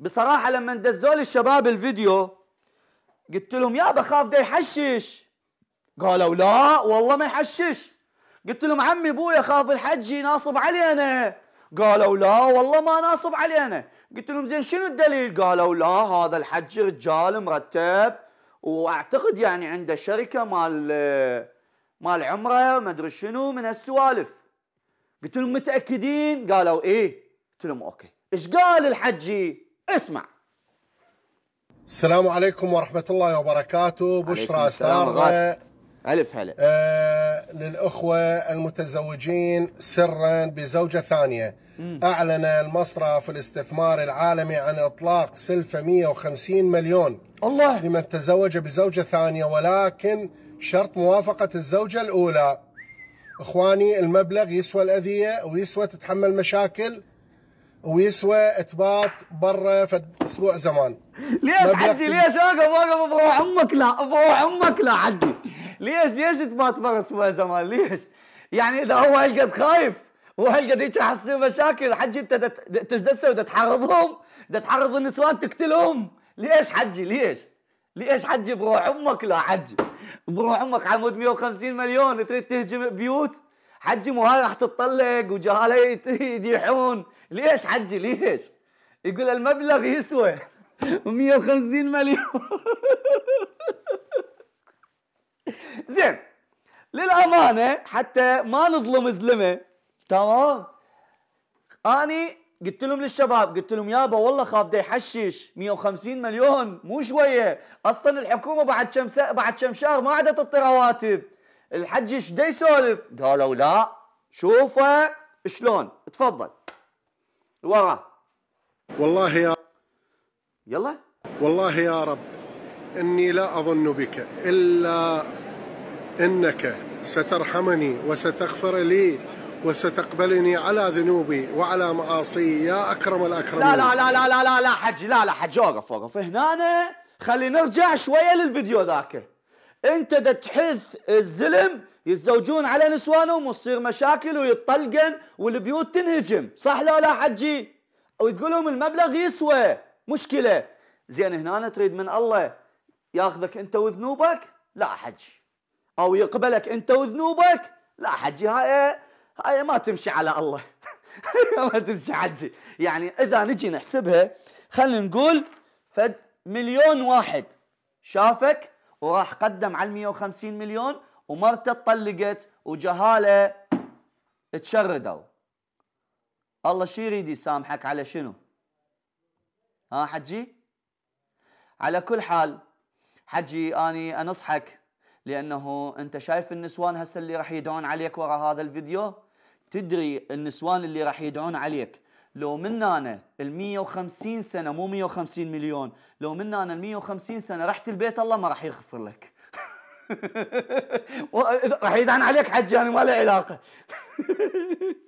بصراحه لما لي الشباب الفيديو قلت لهم يا بخاف ده يحشش قالوا لا والله ما يحشش قلت لهم عمي ابويا خاف الحجي ناصب علينا قالوا لا والله ما ناصب علينا قلت لهم زين شنو الدليل قالوا لا هذا الحج رجال مرتب واعتقد يعني عنده شركه مال مال عمره ما ادري شنو من هالسوالف قلت لهم متاكدين قالوا ايه قلت لهم اوكي ايش قال الحجي اسمع السلام عليكم ورحمة الله وبركاته بشرى سارة ألف هلا آه للأخوة المتزوجين سرا بزوجة ثانية مم. أعلن المصرف الاستثمار العالمي عن إطلاق سلفة 150 مليون الله لمن تزوج بزوجة ثانية ولكن شرط موافقة الزوجة الأولى إخواني المبلغ يسوى الأذية ويسوى تتحمل مشاكل ويسوى تبات برا فد اسبوع زمان ليش حجي ليش اوقف اوقف بروح امك لا بروح امك لا حجي ليش ليش تبات برا اسبوع زمان ليش؟ يعني اذا هو هالقد خايف وهالقد هيك حتصير مشاكل حجي انت تجدسه ودا تحرضهم تحرض النسوان تقتلهم ليش حجي ليش؟ ليش حجي بروح امك لا حجي بروح امك عمود 150 مليون تريد تهجم بيوت حجي مو هاي راح تتطلق وجهاله يديحون ليش حجي ليش يقول المبلغ يسوى 150 مليون زين للامانه حتى ما نظلم زلمه تمام اني قلت لهم للشباب قلت لهم يابا والله خاف دا يحشش 150 مليون مو شويه اصلا الحكومه بعد كم بعد كم شهر ما عادت تعطي رواتب الحج ايش دا يسولف؟ قالوا لا شوفه شلون تفضل ورا والله يا يلا والله يا رب اني لا اظن بك الا انك سترحمني وستغفر لي وستقبلني على ذنوبي وعلى معاصي يا اكرم الاكرمين لا لا لا لا لا لا حج لا لا حج اوقف اوقف هنا خلي نرجع شويه للفيديو ذاك انت دا تحث الزلم يتزوجون على نسوانهم وتصير مشاكل ويتطلقن والبيوت تنهجم صح لو لا حجي وتقول لهم المبلغ يسوى مشكله زين هنا تريد من الله ياخذك انت وذنوبك لا حجي او يقبلك انت وذنوبك لا حجي هاي هاي ما تمشي على الله ما تمشي حجي يعني اذا نجي نحسبها خلينا نقول فد مليون واحد شافك وراح قدم على 150 مليون ومرته طلقت وجهاله تشردوا الله شي يريد يسامحك على شنو؟ ها حجي؟ على كل حال حجي اني انصحك لانه انت شايف النسوان هسه اللي راح يدعون عليك ورا هذا الفيديو تدري النسوان اللي راح يدعون عليك لو منا انا ال 150 سنه مو 150 مليون لو منا انا ال 150 سنه رحت البيت الله ما راح يغفر لك راح يدعن عليك حجي انا ما له علاقه